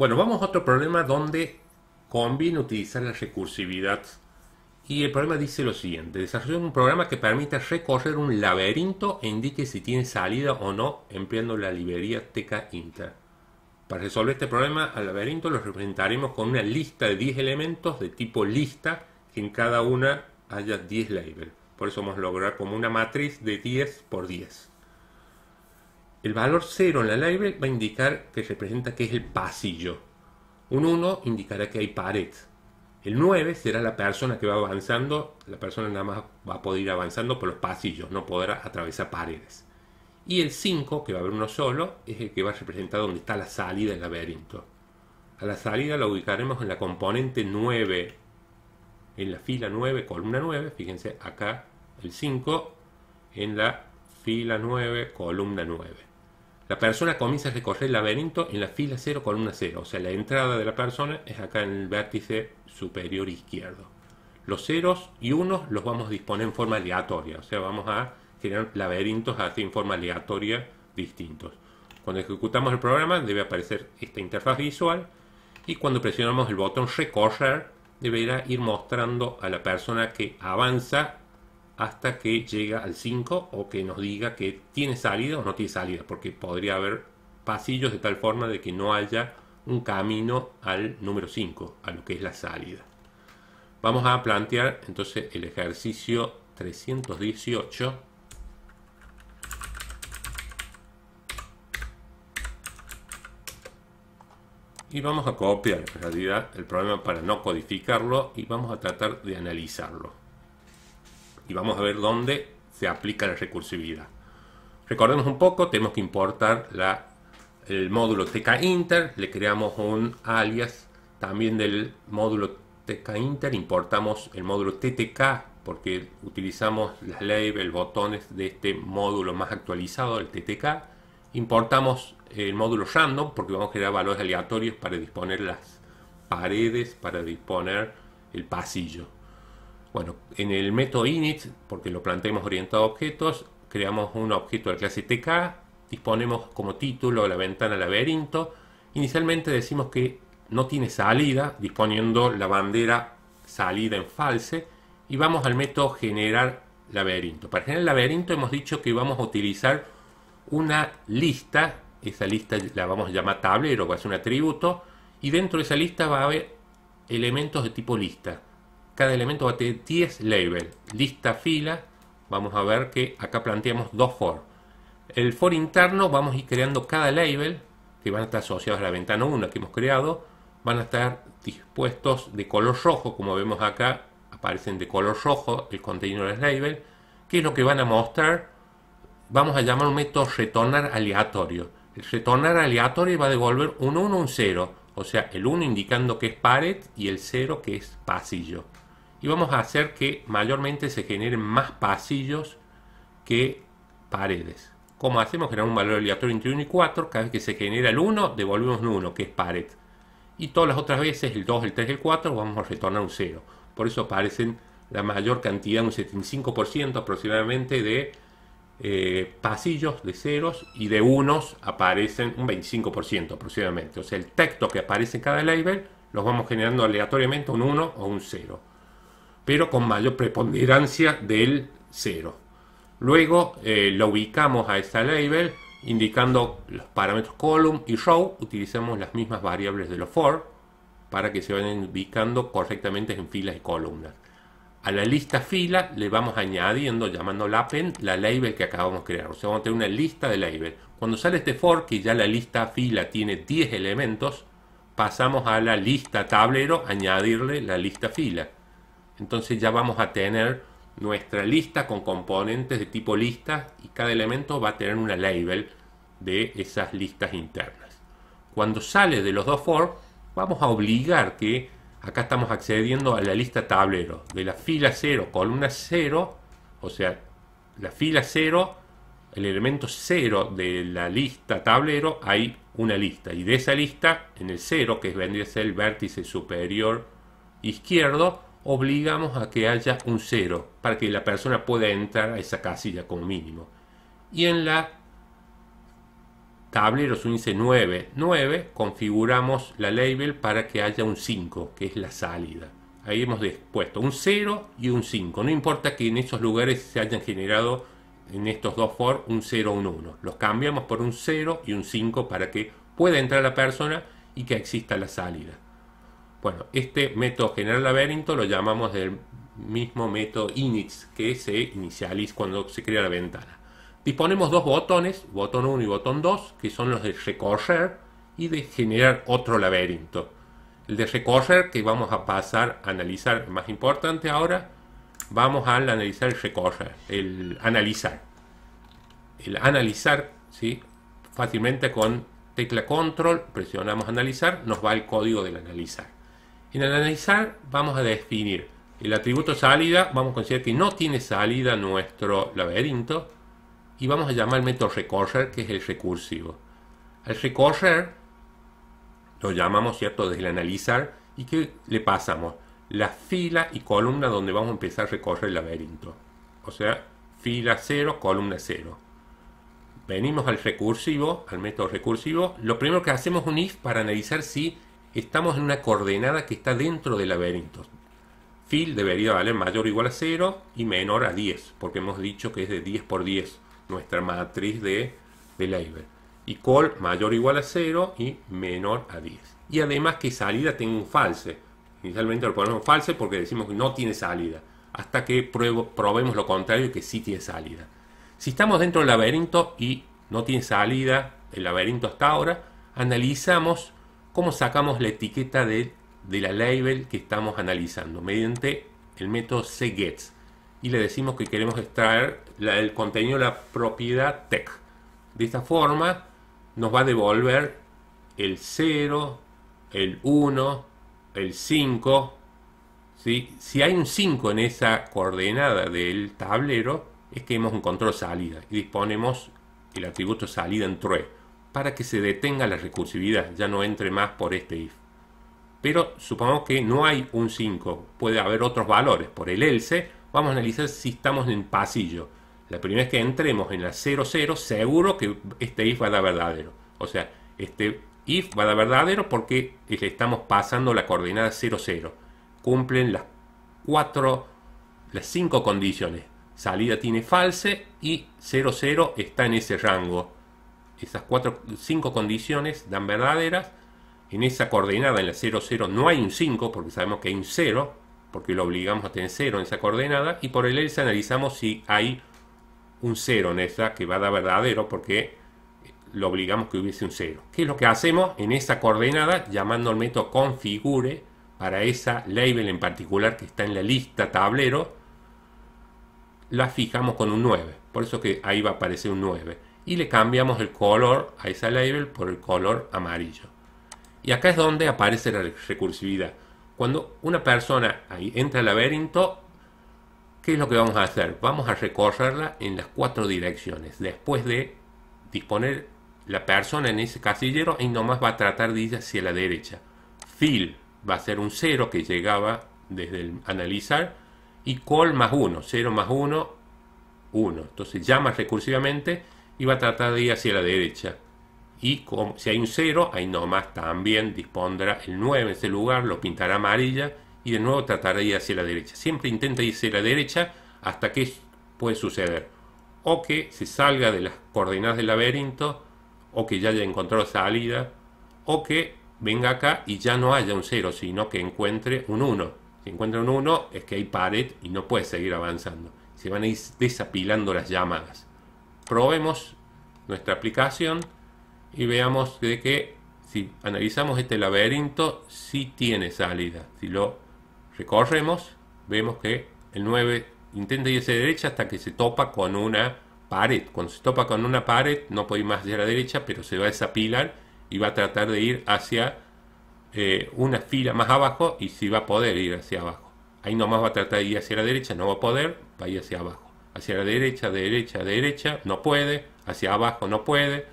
Bueno, vamos a otro problema donde conviene utilizar la recursividad. Y el problema dice lo siguiente, desarrolla un programa que permita recorrer un laberinto e indique si tiene salida o no empleando la librería Inter. Para resolver este problema al laberinto lo representaremos con una lista de 10 elementos de tipo lista que en cada una haya 10 labels. Por eso vamos a lograr como una matriz de 10 por 10. El valor 0 en la label va a indicar que representa que es el pasillo. Un 1 indicará que hay pared. El 9 será la persona que va avanzando. La persona nada más va a poder ir avanzando por los pasillos, no podrá atravesar paredes. Y el 5, que va a haber uno solo, es el que va a representar donde está la salida del laberinto. A la salida la ubicaremos en la componente 9, en la fila 9, columna 9. Fíjense acá el 5, en la fila 9, columna 9. La persona comienza a recorrer el laberinto en la fila 0 con una 0, o sea, la entrada de la persona es acá en el vértice superior izquierdo. Los ceros y unos los vamos a disponer en forma aleatoria, o sea, vamos a generar laberintos así en forma aleatoria distintos. Cuando ejecutamos el programa debe aparecer esta interfaz visual y cuando presionamos el botón recorrer deberá ir mostrando a la persona que avanza hasta que llega al 5 o que nos diga que tiene salida o no tiene salida, porque podría haber pasillos de tal forma de que no haya un camino al número 5, a lo que es la salida. Vamos a plantear entonces el ejercicio 318. Y vamos a copiar en realidad el problema para no codificarlo y vamos a tratar de analizarlo y vamos a ver dónde se aplica la recursividad. Recordemos un poco, tenemos que importar el módulo tkinter, le creamos un alias también del módulo tkinter, importamos el módulo ttk porque utilizamos las label, botones de este módulo más actualizado, el ttk, importamos el módulo random porque vamos a crear valores aleatorios para disponer las paredes, para disponer el pasillo. Bueno, en el método init, porque lo planteamos orientado a objetos, creamos un objeto de clase TK, disponemos como título la ventana laberinto. Inicialmente decimos que no tiene salida, disponiendo la bandera salida en false, y vamos al método generar laberinto. Para generar laberinto hemos dicho que vamos a utilizar una lista, esa lista la vamos a llamar tablero, va a ser un atributo, y dentro de esa lista va a haber elementos de tipo lista cada elemento va a tener 10 labels, lista fila, vamos a ver que acá planteamos dos for. El for interno vamos a ir creando cada label que van a estar asociados a la ventana 1 que hemos creado, van a estar dispuestos de color rojo, como vemos acá, aparecen de color rojo el contenido de los labels, que es lo que van a mostrar, vamos a llamar un método retornar aleatorio. El retornar aleatorio va a devolver un 1, un 0, o sea, el 1 indicando que es pared y el 0 que es pasillo y vamos a hacer que mayormente se generen más pasillos que paredes. ¿Cómo hacemos? Generamos un valor aleatorio entre 1 y 4. Cada vez que se genera el 1, devolvemos un 1, que es pared. Y todas las otras veces, el 2, el 3, el 4, vamos a retornar un 0. Por eso aparecen la mayor cantidad, un 75% aproximadamente de eh, pasillos de ceros y de unos aparecen un 25% aproximadamente. O sea, el texto que aparece en cada label los vamos generando aleatoriamente un 1 o un 0 pero con mayor preponderancia del 0. Luego eh, lo ubicamos a esta label indicando los parámetros column y row. Utilizamos las mismas variables de los for para que se vayan ubicando correctamente en filas y columnas. A la lista fila le vamos añadiendo, llamando la append, la label que acabamos de crear. O sea, vamos a tener una lista de label. Cuando sale este for, que ya la lista fila tiene 10 elementos, pasamos a la lista tablero, añadirle la lista fila entonces ya vamos a tener nuestra lista con componentes de tipo lista y cada elemento va a tener una label de esas listas internas. Cuando sale de los dos for, vamos a obligar que acá estamos accediendo a la lista tablero de la fila 0, columna 0, o sea, la fila 0, el elemento 0 de la lista tablero, hay una lista y de esa lista en el 0, que vendría a ser el vértice superior izquierdo, obligamos a que haya un cero para que la persona pueda entrar a esa casilla como mínimo. Y en la tablero índice 9, 9 configuramos la label para que haya un 5, que es la salida. Ahí hemos puesto un 0 y un 5. No importa que en esos lugares se hayan generado en estos dos for un 0, un 1. Los cambiamos por un 0 y un 5 para que pueda entrar la persona y que exista la salida. Bueno, este método general laberinto lo llamamos del mismo método init que se inicializa cuando se crea la ventana. Disponemos dos botones, botón 1 y botón 2, que son los de recorrer y de generar otro laberinto. El de recorrer que vamos a pasar a analizar, más importante ahora, vamos a analizar el recorrer, el analizar. El analizar, ¿sí? fácilmente con tecla control, presionamos analizar, nos va el código del analizar. En analizar vamos a definir el atributo salida, vamos a considerar que no tiene salida nuestro laberinto y vamos a llamar el método recorrer, que es el recursivo. Al recorrer lo llamamos, ¿cierto?, desde el analizar y que le pasamos la fila y columna donde vamos a empezar a recorrer el laberinto. O sea, fila 0, columna 0. Venimos al recursivo, al método recursivo. Lo primero que hacemos es un if para analizar si estamos en una coordenada que está dentro del laberinto. Field debería valer mayor o igual a 0 y menor a 10, porque hemos dicho que es de 10 por 10 nuestra matriz de, de Y col mayor o igual a 0 y menor a 10. Y además que salida tenga un false. Inicialmente lo ponemos false porque decimos que no tiene salida. Hasta que probemos lo contrario que sí tiene salida. Si estamos dentro del laberinto y no tiene salida el laberinto hasta ahora, analizamos ¿Cómo sacamos la etiqueta de, la label que estamos analizando? Mediante el método cgets y le decimos que queremos extraer el contenido de la propiedad tech. De esta forma nos va a devolver el 0, el 1, el 5. Si hay un 5 en esa coordenada del tablero, es que hemos encontrado salida y disponemos el atributo salida en true para que se detenga la recursividad, ya no entre más por este if. Pero supongamos que no hay un 5, puede haber otros valores. Por el else vamos a analizar si estamos en pasillo. La primera vez que entremos en la 00, seguro que este if va a dar verdadero. O sea, este if va a dar verdadero porque le estamos pasando la coordenada 00. Cumplen las cuatro, las 5 condiciones. Salida tiene false y 00 está en ese rango esas cuatro, cinco condiciones dan verdaderas. En esa coordenada, en la 00 no hay un 5 porque sabemos que hay un 0, porque lo obligamos a tener 0 en esa coordenada. Y por el else analizamos si hay un 0 en esa que va a dar verdadero porque lo obligamos que hubiese un 0. ¿Qué es lo que hacemos en esa coordenada? Llamando al método configure para esa label en particular que está en la lista tablero, la fijamos con un 9. Por eso que ahí va a aparecer un 9 y le cambiamos el color a esa label por el color amarillo. Y acá es donde aparece la recursividad. Cuando una persona ahí entra al laberinto, ¿qué es lo que vamos a hacer? Vamos a recorrerla en las cuatro direcciones. Después de disponer la persona en ese casillero, y nomás va a tratar de ir hacia la derecha. Fill va a ser un 0 que llegaba desde el analizar y call más 1, 0 más 1, 1. Entonces llama recursivamente y va a tratar de ir hacia la derecha. Y como, si hay un 0, ahí nomás también dispondrá el 9 en ese lugar, lo pintará amarilla y de nuevo tratará de ir hacia la derecha. Siempre intenta ir hacia la derecha hasta que puede suceder. O que se salga de las coordenadas del laberinto, o que ya haya encontrado salida, o que venga acá y ya no haya un 0, sino que encuentre un 1. Si encuentra un 1 es que hay pared y no puede seguir avanzando. Se van a ir desapilando las llamadas probemos nuestra aplicación y veamos de que si analizamos este laberinto, si tiene salida. Si lo recorremos, vemos que el 9 intenta ir hacia la derecha hasta que se topa con una pared. Cuando se topa con una pared, no puede ir más hacia la derecha, pero se va a esa pilar y va a tratar de ir hacia eh, una fila más abajo y si va a poder ir hacia abajo. Ahí nomás va a tratar de ir hacia la derecha, no va a poder, va a ir hacia abajo hacia la derecha, derecha, derecha, no puede, hacia abajo no puede,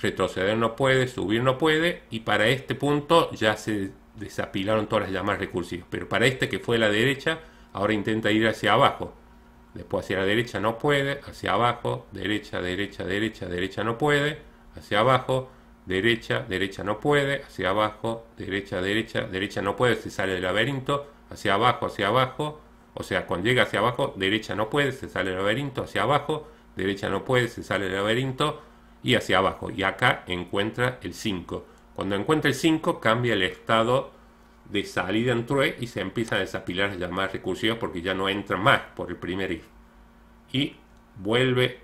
retroceder no puede, subir no puede, y para este punto ya se desapilaron todas las llamadas recursivas, pero para este que fue la derecha, ahora intenta ir hacia abajo, después hacia la derecha no puede, hacia abajo, derecha, derecha, derecha, derecha no puede, hacia abajo, derecha, derecha no puede, hacia abajo, derecha, derecha, derecha no puede, se sale del laberinto, hacia abajo, hacia abajo, o sea, cuando llega hacia abajo, derecha no puede, se sale el laberinto, hacia abajo, derecha no puede, se sale el laberinto y hacia abajo. Y acá encuentra el 5. Cuando encuentra el 5 cambia el estado de salida en true y se empiezan a desapilar las llamadas recursivas porque ya no entra más por el primer if. Y vuelve,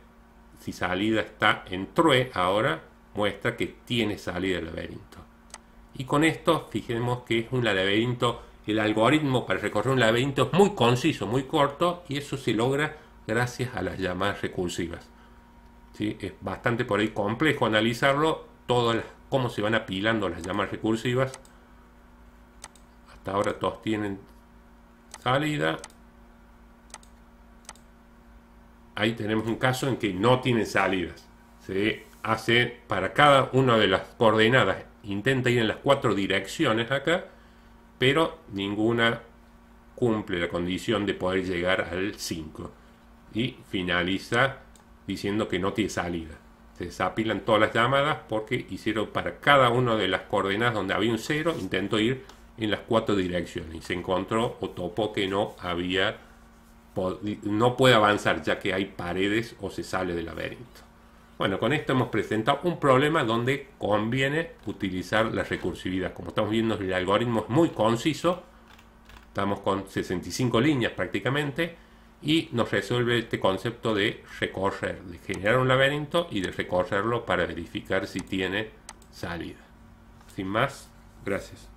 si salida está en true ahora, muestra que tiene salida el laberinto. Y con esto fijemos que es un laberinto el algoritmo para recorrer un laberinto es muy conciso, muy corto, y eso se logra gracias a las llamadas recursivas. ¿Sí? Es bastante por ahí complejo analizarlo, todas cómo se van apilando las llamadas recursivas. Hasta ahora todos tienen salida. Ahí tenemos un caso en que no tienen salidas. Se hace para cada una de las coordenadas, intenta ir en las cuatro direcciones acá pero ninguna cumple la condición de poder llegar al 5. Y finaliza diciendo que no tiene salida. Se desapilan todas las llamadas porque hicieron para cada una de las coordenadas donde había un 0, intentó ir en las cuatro direcciones y se encontró o topó que no había no puede avanzar ya que hay paredes o se sale del laberinto. Bueno, con esto hemos presentado un problema donde conviene utilizar la recursividad. Como estamos viendo, el algoritmo es muy conciso. Estamos con 65 líneas prácticamente. Y nos resuelve este concepto de recorrer, de generar un laberinto y de recorrerlo para verificar si tiene salida. Sin más, gracias.